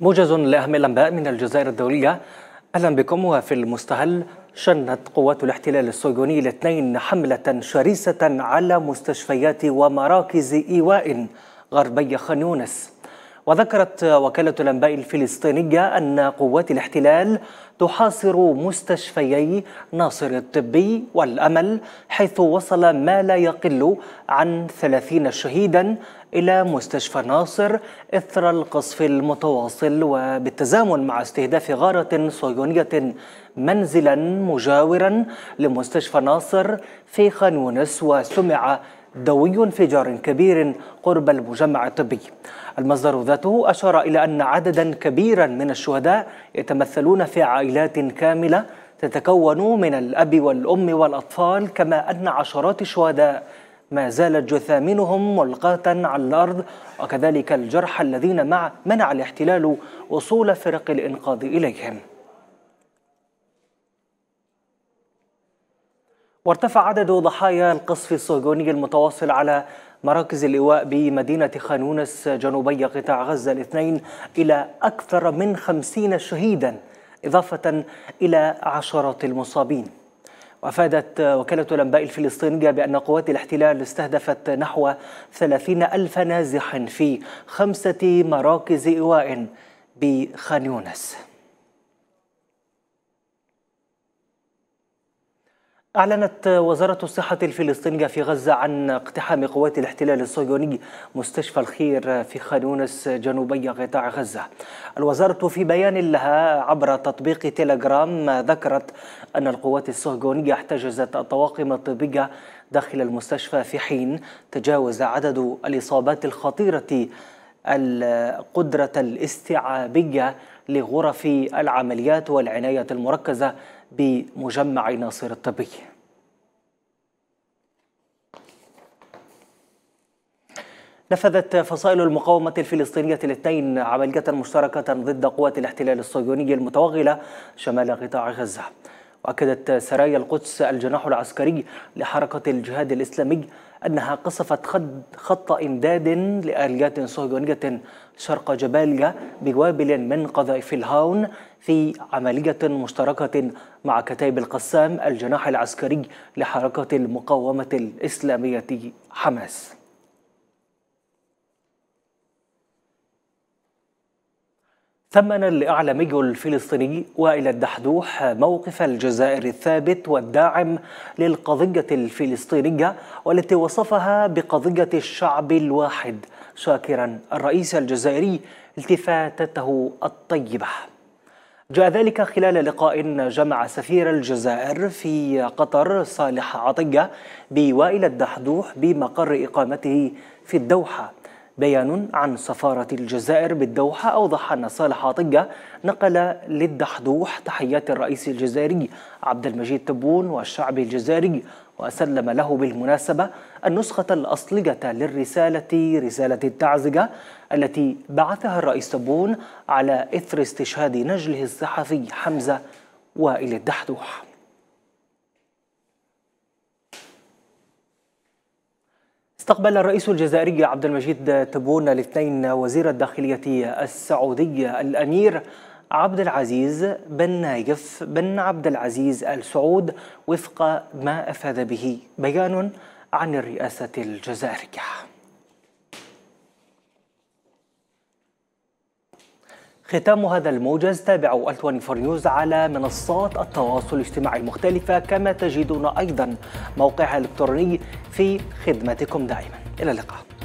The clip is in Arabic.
موجز لأهم الأنباء من الجزائر الدولية أهلا بكم وفي المستهل شنت قوات الاحتلال الصهيوني الاثنين حملة شرسة على مستشفيات ومراكز إيواء غربي خان يونس وذكرت وكالة الأنباء الفلسطينية أن قوات الاحتلال تحاصر مستشفيي ناصر الطبي والأمل حيث وصل ما لا يقل عن 30 شهيدا إلى مستشفى ناصر إثر القصف المتواصل وبالتزامن مع استهداف غارة صهيونية منزلا مجاورا لمستشفى ناصر في خان يونس وسمع دوي انفجار كبير قرب المجمع الطبي المصدر ذاته أشار إلى أن عددا كبيرا من الشهداء يتمثلون في عائلات كاملة تتكون من الأب والأم والأطفال كما أن عشرات الشهداء ما زالت جثامنهم ملقاة على الأرض وكذلك الجرحى الذين مع منع الاحتلال وصول فرق الإنقاذ إليهم وارتفع عدد ضحايا القصف الصهيوني المتواصل على مراكز اللواء بمدينة خانونس جنوبي قطاع غزة الاثنين إلى أكثر من خمسين شهيدا إضافة إلى عشرات المصابين وأفادت وكالة الأنباء الفلسطينية بأن قوات الاحتلال استهدفت نحو 30 ألف نازح في خمسة مراكز إيواء بخان يونس أعلنت وزارة الصحة الفلسطينية في غزة عن اقتحام قوات الاحتلال الصهيوني مستشفى الخير في خان يونس جنوبي قطاع غزة. الوزارة في بيان لها عبر تطبيق تيليجرام ذكرت أن القوات الصهيونية احتجزت الطواقم الطبية داخل المستشفى في حين تجاوز عدد الإصابات الخطيرة القدرة الاستيعابية لغرف العمليات والعناية المركزة بمجمع ناصر الطبي نفذت فصائل المقاومة الفلسطينية الاثنين عملية مشتركة ضد قوات الاحتلال الصهيوني المتوغلة شمال قطاع غزة وأكدت سرايا القدس الجناح العسكري لحركة الجهاد الإسلامي أنها قصفت خد خط إمداد لآليات صهيونية شرق جباليا بوابل من قذائف الهاون في عملية مشتركة مع كتائب القسام الجناح العسكري لحركة المقاومة الإسلامية حماس ثمن الإعلامي الفلسطيني وائل الدحدوح موقف الجزائر الثابت والداعم للقضية الفلسطينية والتي وصفها بقضية الشعب الواحد شاكرا الرئيس الجزائري التفاتته الطيبة جاء ذلك خلال لقاء جمع سفير الجزائر في قطر صالح عطية بوائل الدحدوح بمقر إقامته في الدوحة بيان عن سفارة الجزائر بالدوحة أوضح أن صالح عطية نقل للدحدوح تحيات الرئيس الجزائري عبد المجيد تبون والشعب الجزائري وسلم له بالمناسبة النسخة الأصلية للرسالة رسالة التعزجة التي بعثها الرئيس تبون على إثر استشهاد نجله الصحفي حمزة وائل الدحدوح استقبل الرئيس الجزائري عبد المجيد تبون الاثنين وزير الداخلية السعودية الأمير عبد العزيز بن نايف بن عبد العزيز آل سعود وفق ما أفاد به بيان عن الرئاسة الجزائرية ختام هذا الموجز تابعوا التوان فور نيوز على منصات التواصل الاجتماعي المختلفة كما تجدون أيضا موقعها الإلكتروني في خدمتكم دائما إلى اللقاء